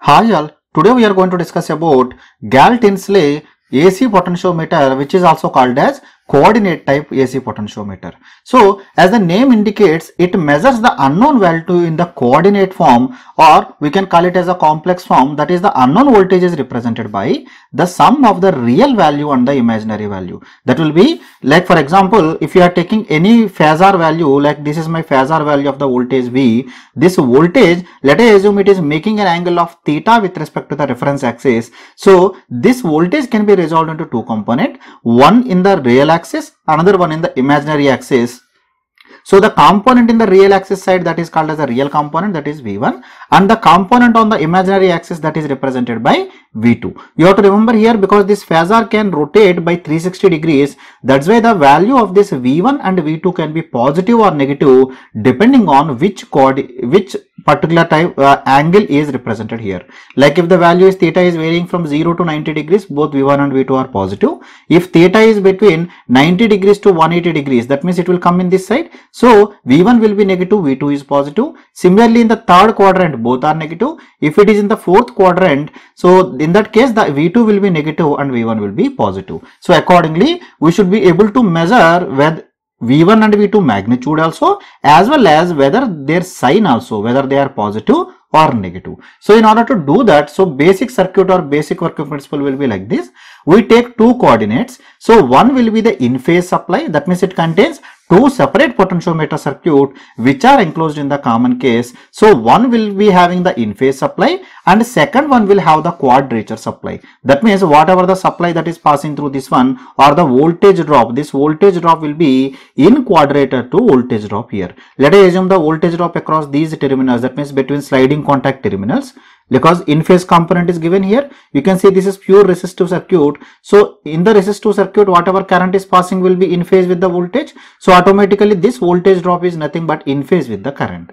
Hi all, today we are going to discuss about Galtin's lay AC potentiometer which is also called as coordinate type AC potentiometer. So as the name indicates, it measures the unknown value in the coordinate form or we can call it as a complex form that is the unknown voltage is represented by the sum of the real value and the imaginary value. That will be like for example, if you are taking any phasor value like this is my phasor value of the voltage V, this voltage let us assume it is making an angle of theta with respect to the reference axis. So this voltage can be resolved into two component, one in the real axis, another one in the imaginary axis. So the component in the real axis side that is called as a real component that is V1 and the component on the imaginary axis that is represented by V2. You have to remember here because this phasor can rotate by 360 degrees that's why the value of this V1 and V2 can be positive or negative depending on which, which particular type uh, angle is represented here like if the value is theta is varying from 0 to 90 degrees both v1 and v2 are positive if theta is between 90 degrees to 180 degrees that means it will come in this side so v1 will be negative v2 is positive similarly in the third quadrant both are negative if it is in the fourth quadrant so in that case the v2 will be negative and v1 will be positive so accordingly we should be able to measure whether V1 and V2 magnitude also as well as whether their sign also whether they are positive or negative. So in order to do that so basic circuit or basic working principle will be like this we take two coordinates. So one will be the in-phase supply that means it contains two separate potentiometer circuit which are enclosed in the common case. So one will be having the in-phase supply and second one will have the quadrature supply. That means whatever the supply that is passing through this one or the voltage drop, this voltage drop will be in quadrature to voltage drop here. Let us assume the voltage drop across these terminals that means between sliding contact terminals because in phase component is given here you can see this is pure resistive circuit so in the resistive circuit whatever current is passing will be in phase with the voltage so automatically this voltage drop is nothing but in phase with the current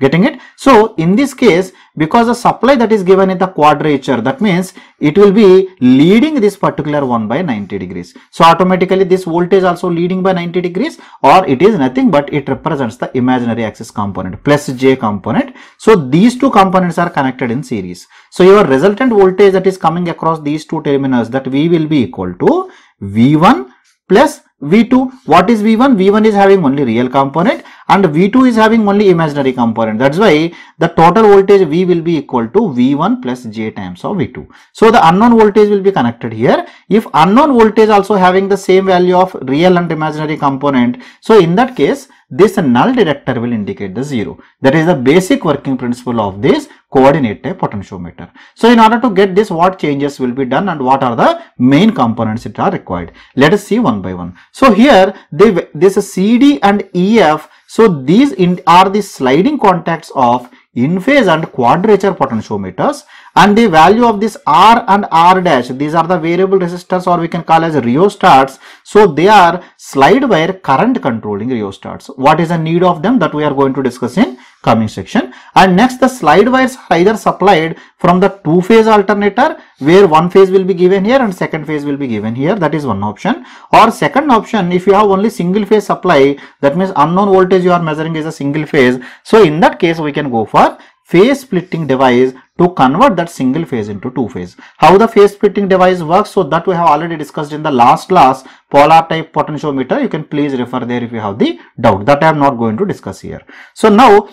getting it so in this case because the supply that is given in the quadrature that means it will be leading this particular one by 90 degrees so automatically this voltage also leading by 90 degrees or it is nothing but it represents the imaginary axis component plus j component so these two components are connected in series so your resultant voltage that is coming across these two terminals that v will be equal to v1 plus V2. What is V1? V1 is having only real component and V2 is having only imaginary component. That's why the total voltage V will be equal to V1 plus J times of V2. So the unknown voltage will be connected here. If unknown voltage also having the same value of real and imaginary component, so in that case, this null detector will indicate the zero. That is the basic working principle of this coordinate a potentiometer. So, in order to get this what changes will be done and what are the main components that are required. Let us see one by one. So, here they, this CD and EF. So, these in, are the sliding contacts of in-phase and quadrature potentiometers and the value of this R and R dash these are the variable resistors or we can call as rheostats so they are slide wire current controlling rheostats what is the need of them that we are going to discuss in coming section and next the slide wires either supplied from the two phase alternator where one phase will be given here and second phase will be given here that is one option or second option if you have only single phase supply that means unknown voltage you are measuring is a single phase so in that case we can go for phase splitting device to convert that single phase into two phase. How the phase splitting device works, so that we have already discussed in the last class, polar type potentiometer, you can please refer there if you have the doubt, that I am not going to discuss here. So now,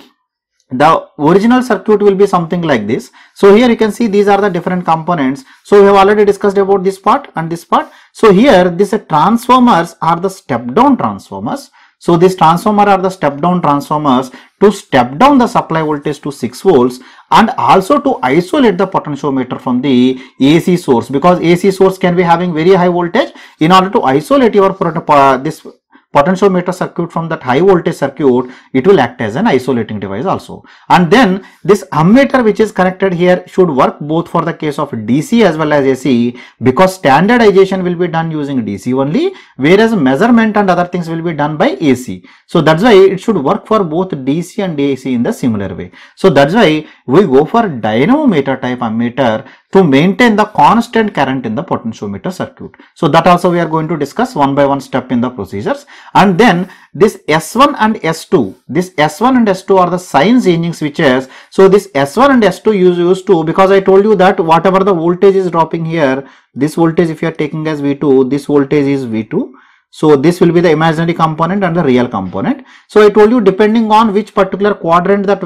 the original circuit will be something like this so here you can see these are the different components so we have already discussed about this part and this part so here these transformers are the step down transformers so these transformer are the step down transformers to step down the supply voltage to 6 volts and also to isolate the potentiometer from the AC source because AC source can be having very high voltage in order to isolate your this potentiometer circuit from that high voltage circuit, it will act as an isolating device also. And then this ammeter which is connected here should work both for the case of DC as well as AC because standardization will be done using DC only whereas measurement and other things will be done by AC. So that's why it should work for both DC and AC in the similar way. So that's why we go for dynamometer type ammeter to maintain the constant current in the potentiometer circuit. So that also we are going to discuss one by one step in the procedures and then this S1 and S2, this S1 and S2 are the sign changing switches. So this S1 and S2 use use to, because I told you that whatever the voltage is dropping here, this voltage if you are taking as V2, this voltage is V2 so this will be the imaginary component and the real component. So I told you depending on which particular quadrant that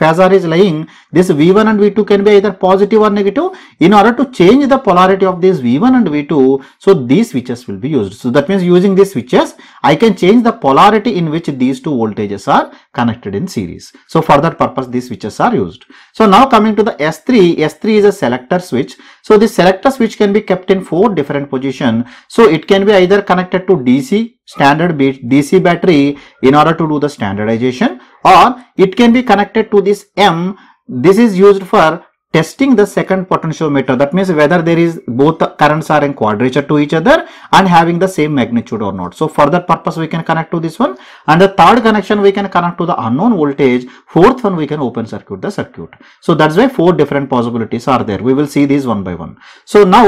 phasor is lying, this V1 and V2 can be either positive or negative. In order to change the polarity of this V1 and V2, so these switches will be used. So that means using these switches, I can change the polarity in which these two voltages are connected in series. So for that purpose, these switches are used. So now coming to the S3, S3 is a selector switch. So this selector switch can be kept in four different position. So it can be either connected to DC standard DC battery in order to do the standardization or it can be connected to this M. This is used for testing the second potentiometer that means whether there is both currents are in quadrature to each other and having the same magnitude or not so for that purpose we can connect to this one and the third connection we can connect to the unknown voltage fourth one we can open circuit the circuit so that's why four different possibilities are there we will see these one by one so now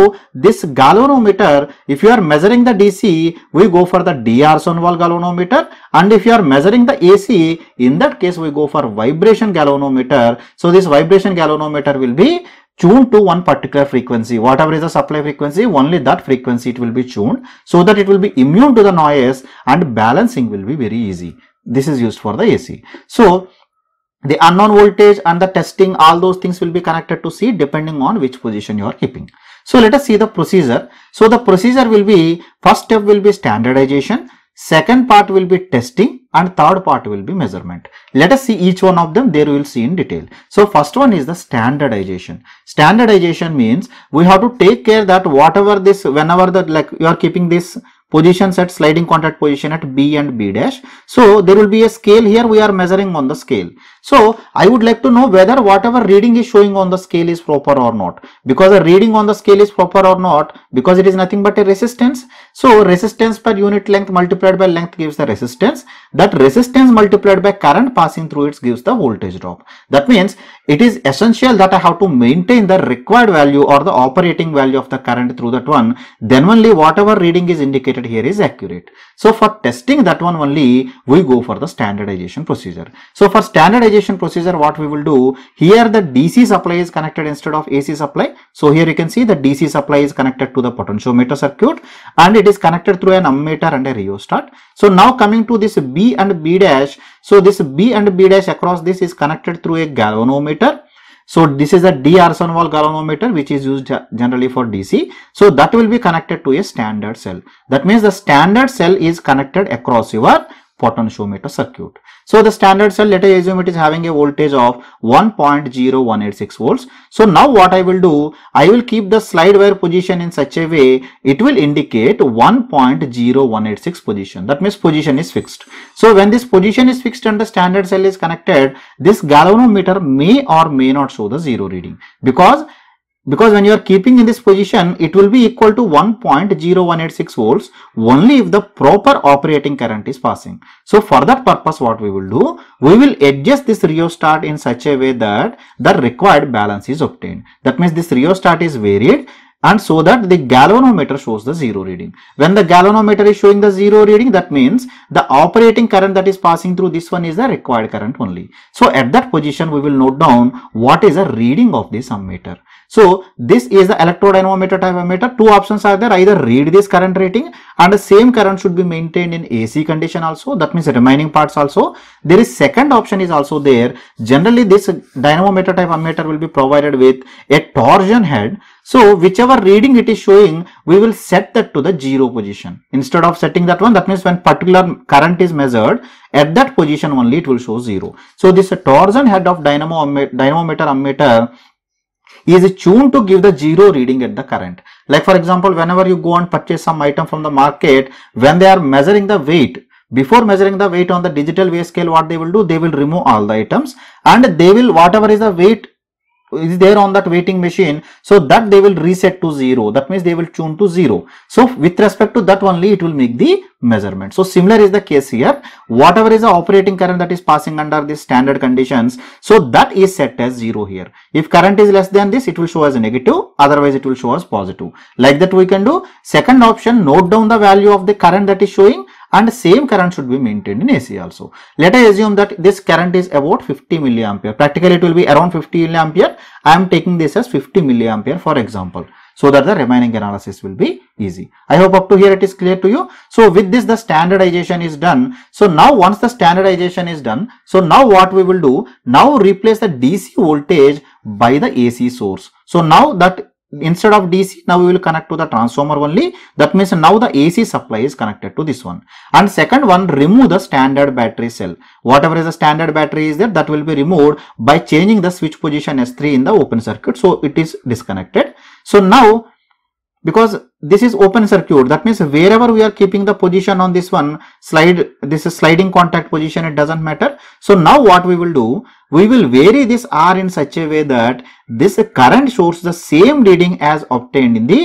this galvanometer if you are measuring the dc we go for the drson wall galvanometer and if you are measuring the ac in that case we go for vibration galvanometer so this vibration galvanometer will will be tuned to one particular frequency. Whatever is the supply frequency, only that frequency it will be tuned so that it will be immune to the noise and balancing will be very easy. This is used for the AC. So, the unknown voltage and the testing, all those things will be connected to C depending on which position you are keeping. So, let us see the procedure. So, the procedure will be, first step will be standardization. Second part will be testing and third part will be measurement. Let us see each one of them there we will see in detail. So first one is the standardization. Standardization means we have to take care that whatever this whenever that like you are keeping this positions at sliding contact position at B and B dash. So there will be a scale here we are measuring on the scale. So I would like to know whether whatever reading is showing on the scale is proper or not. Because a reading on the scale is proper or not, because it is nothing but a resistance. So resistance per unit length multiplied by length gives the resistance. That resistance multiplied by current passing through it gives the voltage drop. That means it is essential that I have to maintain the required value or the operating value of the current through that one. Then only whatever reading is indicated here is accurate. So for testing that one only, we go for the standardization procedure. So for standardization optimization procedure what we will do here the DC supply is connected instead of AC supply. So here you can see the DC supply is connected to the potentiometer circuit and it is connected through an ammeter and a rheostat. So now coming to this B and B dash. So this B and B dash across this is connected through a galvanometer. So this is a D arson wall galvanometer which is used generally for DC. So that will be connected to a standard cell. That means the standard cell is connected across your potentiometer circuit. So the standard cell let us assume it is having a voltage of 1.0186 volts. So now what I will do, I will keep the slide wire position in such a way it will indicate 1.0186 position that means position is fixed. So when this position is fixed and the standard cell is connected this galvanometer may or may not show the zero reading because because when you are keeping in this position it will be equal to 1.0186 volts only if the proper operating current is passing so for that purpose what we will do we will adjust this rheostat in such a way that the required balance is obtained that means this rheostat is varied and so that the galvanometer shows the zero reading. When the galvanometer is showing the zero reading, that means the operating current that is passing through this one is the required current only. So at that position, we will note down what is the reading of this ammeter. So this is the dynamometer type ammeter. Two options are there. Either read this current rating and the same current should be maintained in AC condition also. That means remaining parts also. There is second option is also there. Generally this dynamometer type ammeter will be provided with a torsion head. So whichever reading it is showing, we will set that to the zero position. Instead of setting that one, that means when particular current is measured, at that position only it will show zero. So this torsion head of dynamo, dynamometer ammeter is tuned to give the zero reading at the current. Like for example, whenever you go and purchase some item from the market, when they are measuring the weight, before measuring the weight on the digital weigh scale, what they will do, they will remove all the items and they will, whatever is the weight is there on that weighting machine so that they will reset to zero that means they will tune to zero so with respect to that only it will make the measurement. So similar is the case here. Whatever is the operating current that is passing under the standard conditions, so that is set as 0 here. If current is less than this, it will show as negative, otherwise it will show as positive. Like that we can do. Second option, note down the value of the current that is showing and same current should be maintained in AC also. Let us assume that this current is about 50 milliampere. Practically it will be around 50 milliampere I am taking this as 50 milliampere for example so that the remaining analysis will be easy. I hope up to here it is clear to you. So with this the standardization is done. So now once the standardization is done, so now what we will do, now replace the DC voltage by the AC source. So now that instead of DC, now we will connect to the transformer only. That means now the AC supply is connected to this one. And second one, remove the standard battery cell. Whatever is the standard battery is there, that will be removed by changing the switch position S3 in the open circuit. So it is disconnected. So now, because this is open circuit that means wherever we are keeping the position on this one slide this is sliding contact position it doesn't matter so now what we will do we will vary this r in such a way that this current shows the same reading as obtained in the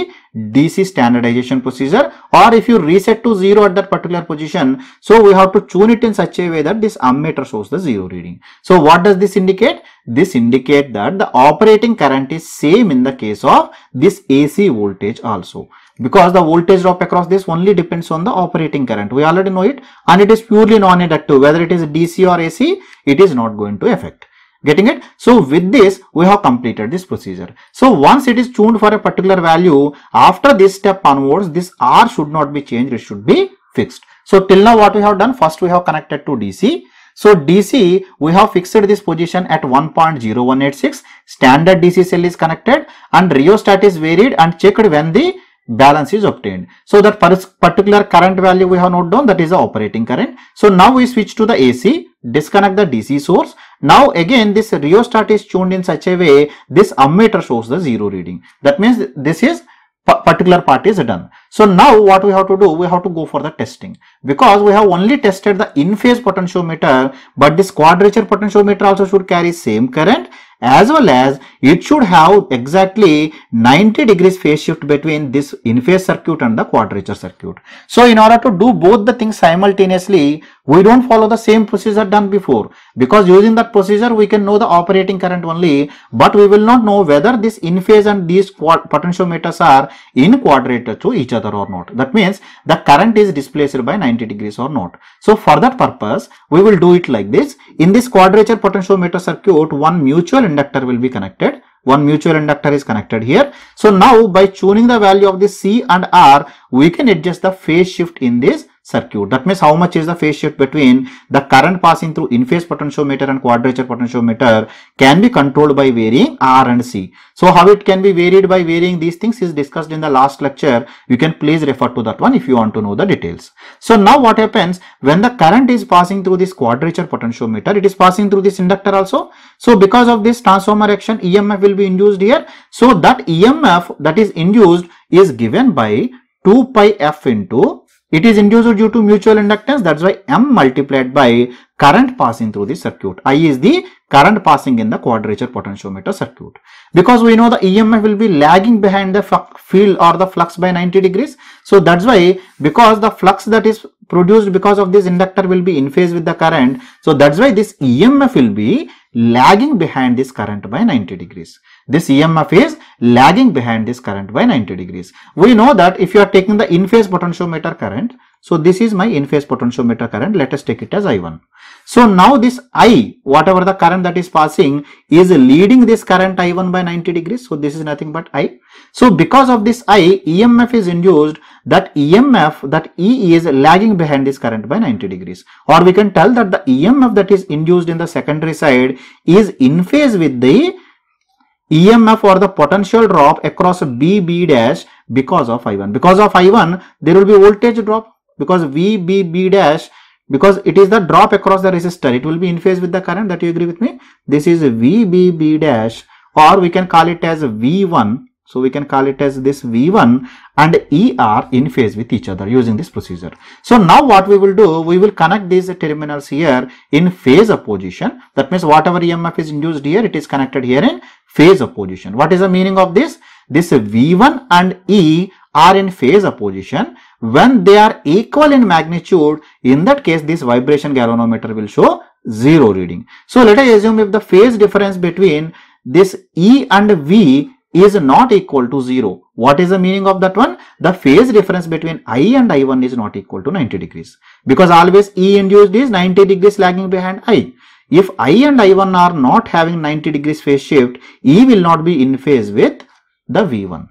dc standardization procedure or if you reset to zero at that particular position so we have to tune it in such a way that this ammeter shows the zero reading so what does this indicate this indicate that the operating current is same in the case of this ac voltage also because the voltage drop across this only depends on the operating current. We already know it and it is purely non-inductive. Whether it is DC or AC, it is not going to affect. Getting it? So with this, we have completed this procedure. So once it is tuned for a particular value, after this step onwards, this R should not be changed. It should be fixed. So till now what we have done, first we have connected to DC. So DC, we have fixed this position at 1.0186. Standard DC cell is connected and rheostat is varied and checked when the balance is obtained. So that particular current value we have noted down that is the operating current. So now we switch to the AC, disconnect the DC source. Now again this rheostat is tuned in such a way this ammeter shows the zero reading. That means this is particular part is done. So now what we have to do, we have to go for the testing because we have only tested the in-phase potentiometer but this quadrature potentiometer also should carry same current as well as it should have exactly 90 degrees phase shift between this in-phase circuit and the quadrature circuit. So in order to do both the things simultaneously, we don't follow the same procedure done before because using that procedure we can know the operating current only but we will not know whether this in phase and these potentiometers are in quadrature to each other or not. That means the current is displaced by 90 degrees or not. So for that purpose we will do it like this. In this quadrature potentiometer circuit one mutual inductor will be connected. One mutual inductor is connected here. So now by tuning the value of the C and R, we can adjust the phase shift in this circuit. That means how much is the phase shift between the current passing through in-phase potentiometer and quadrature potentiometer can be controlled by varying R and C. So how it can be varied by varying these things is discussed in the last lecture. You can please refer to that one if you want to know the details. So now what happens when the current is passing through this quadrature potentiometer, it is passing through this inductor also. So because of this transformer action EMF will be induced here. So that EMF that is induced is given by 2 pi f into it is induced due to mutual inductance. That's why M multiplied by current passing through the circuit. I is the current passing in the quadrature potentiometer circuit. Because we know the EMF will be lagging behind the field or the flux by 90 degrees. So that's why because the flux that is produced because of this inductor will be in phase with the current. So that's why this EMF will be lagging behind this current by 90 degrees. This EMF is lagging behind this current by 90 degrees. We know that if you are taking the in-phase potentiometer current, so this is my in-phase potentiometer current. Let us take it as I1. So now this I, whatever the current that is passing is leading this current I1 by 90 degrees. So this is nothing but I. So because of this I, EMF is induced that EMF, that E is lagging behind this current by 90 degrees. Or we can tell that the EMF that is induced in the secondary side is in phase with the EMF or the potential drop across BB dash because of I1. Because of I1, there will be voltage drop because VBB dash because it is the drop across the resistor. It will be in phase with the current that you agree with me. This is VBB dash or we can call it as V1 so we can call it as this V1 and E are in phase with each other using this procedure. So now what we will do, we will connect these terminals here in phase opposition. That means whatever EMF is induced here, it is connected here in phase opposition. What is the meaning of this? This V1 and E are in phase opposition. When they are equal in magnitude, in that case this vibration galvanometer will show zero reading. So let us assume if the phase difference between this E and V is not equal to 0. What is the meaning of that one? The phase difference between I and I1 is not equal to 90 degrees. Because always E induced is 90 degrees lagging behind I. If I and I1 are not having 90 degrees phase shift, E will not be in phase with the V1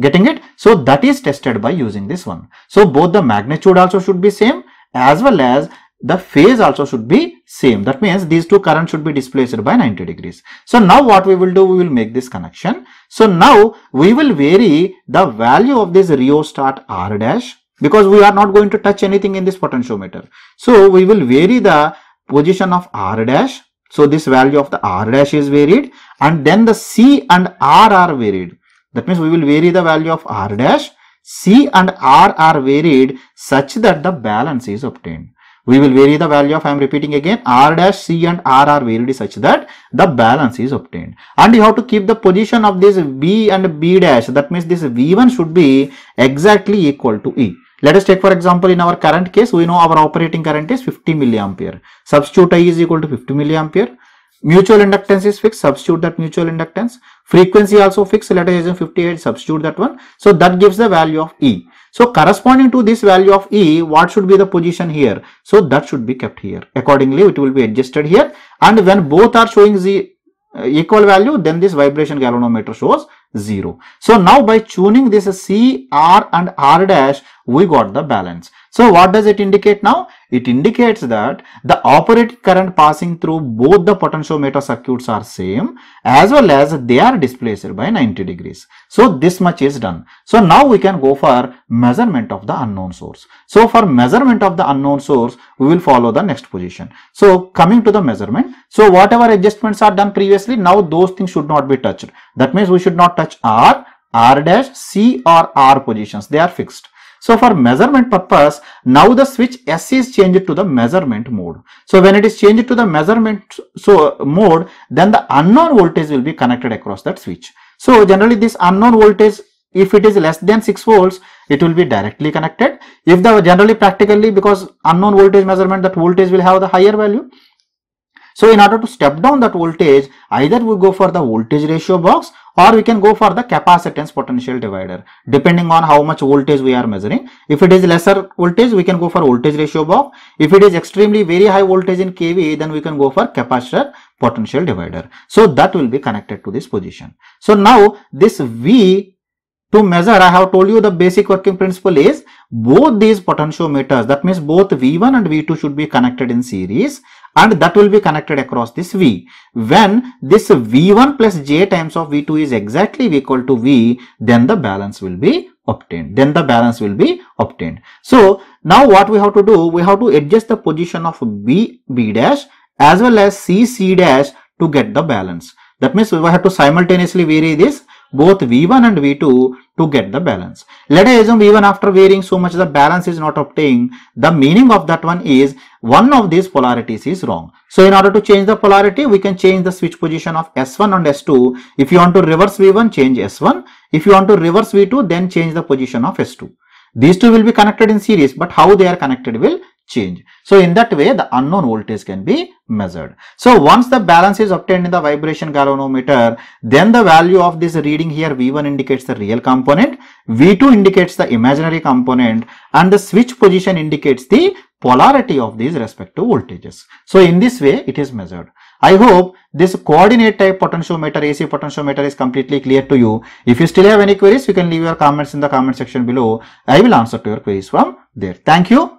getting it so that is tested by using this one so both the magnitude also should be same as well as the phase also should be same. That means these two currents should be displaced by 90 degrees. So now what we will do, we will make this connection. So now we will vary the value of this rheostat R dash because we are not going to touch anything in this potentiometer. So we will vary the position of R dash. So this value of the R dash is varied and then the C and R are varied. That means we will vary the value of R dash. C and R are varied such that the balance is obtained we will vary the value of, I am repeating again, R dash C and R are varied such that the balance is obtained. And you have to keep the position of this V and B dash. That means this V1 should be exactly equal to E. Let us take for example in our current case, we know our operating current is 50 milliampere. Substitute I is equal to 50 milliampere. Mutual inductance is fixed, substitute that mutual inductance. Frequency also fixed, let us assume 58, substitute that one. So that gives the value of E. So corresponding to this value of E, what should be the position here? So that should be kept here. Accordingly, it will be adjusted here. And when both are showing the uh, equal value, then this vibration galvanometer shows 0. So now by tuning this C, R and R dash, we got the balance. So what does it indicate now? It indicates that the operating current passing through both the potentiometer circuits are same as well as they are displaced by 90 degrees. So this much is done. So now we can go for measurement of the unknown source. So for measurement of the unknown source, we will follow the next position. So coming to the measurement, so whatever adjustments are done previously, now those things should not be touched. That means we should not touch R, R dash, C or R positions. They are fixed. So for measurement purpose, now the switch S is changed to the measurement mode. So when it is changed to the measurement so mode, then the unknown voltage will be connected across that switch. So generally this unknown voltage if it is less than 6 volts it will be directly connected if the generally practically because unknown voltage measurement that voltage will have the higher value so in order to step down that voltage, either we go for the voltage ratio box or we can go for the capacitance potential divider depending on how much voltage we are measuring. If it is lesser voltage, we can go for voltage ratio box. If it is extremely very high voltage in kV, then we can go for capacitor potential divider. So that will be connected to this position. So now this V to measure, I have told you the basic working principle is both these potentiometers, that means both V1 and V2 should be connected in series and that will be connected across this V. When this V1 plus J times of V2 is exactly equal to V, then the balance will be obtained. Then the balance will be obtained. So now what we have to do, we have to adjust the position of B, B dash as well as C, C dash to get the balance. That means we have to simultaneously vary this both V1 and V2 to get the balance. Let us assume even after varying so much the balance is not obtained. The meaning of that one is one of these polarities is wrong. So in order to change the polarity, we can change the switch position of S1 and S2. If you want to reverse V1, change S1. If you want to reverse V2, then change the position of S2. These two will be connected in series, but how they are connected will change. So, in that way the unknown voltage can be measured. So, once the balance is obtained in the vibration galvanometer, then the value of this reading here V1 indicates the real component, V2 indicates the imaginary component and the switch position indicates the polarity of these respective voltages. So, in this way it is measured. I hope this coordinate type potentiometer, AC potentiometer is completely clear to you. If you still have any queries, you can leave your comments in the comment section below. I will answer to your queries from there. Thank you.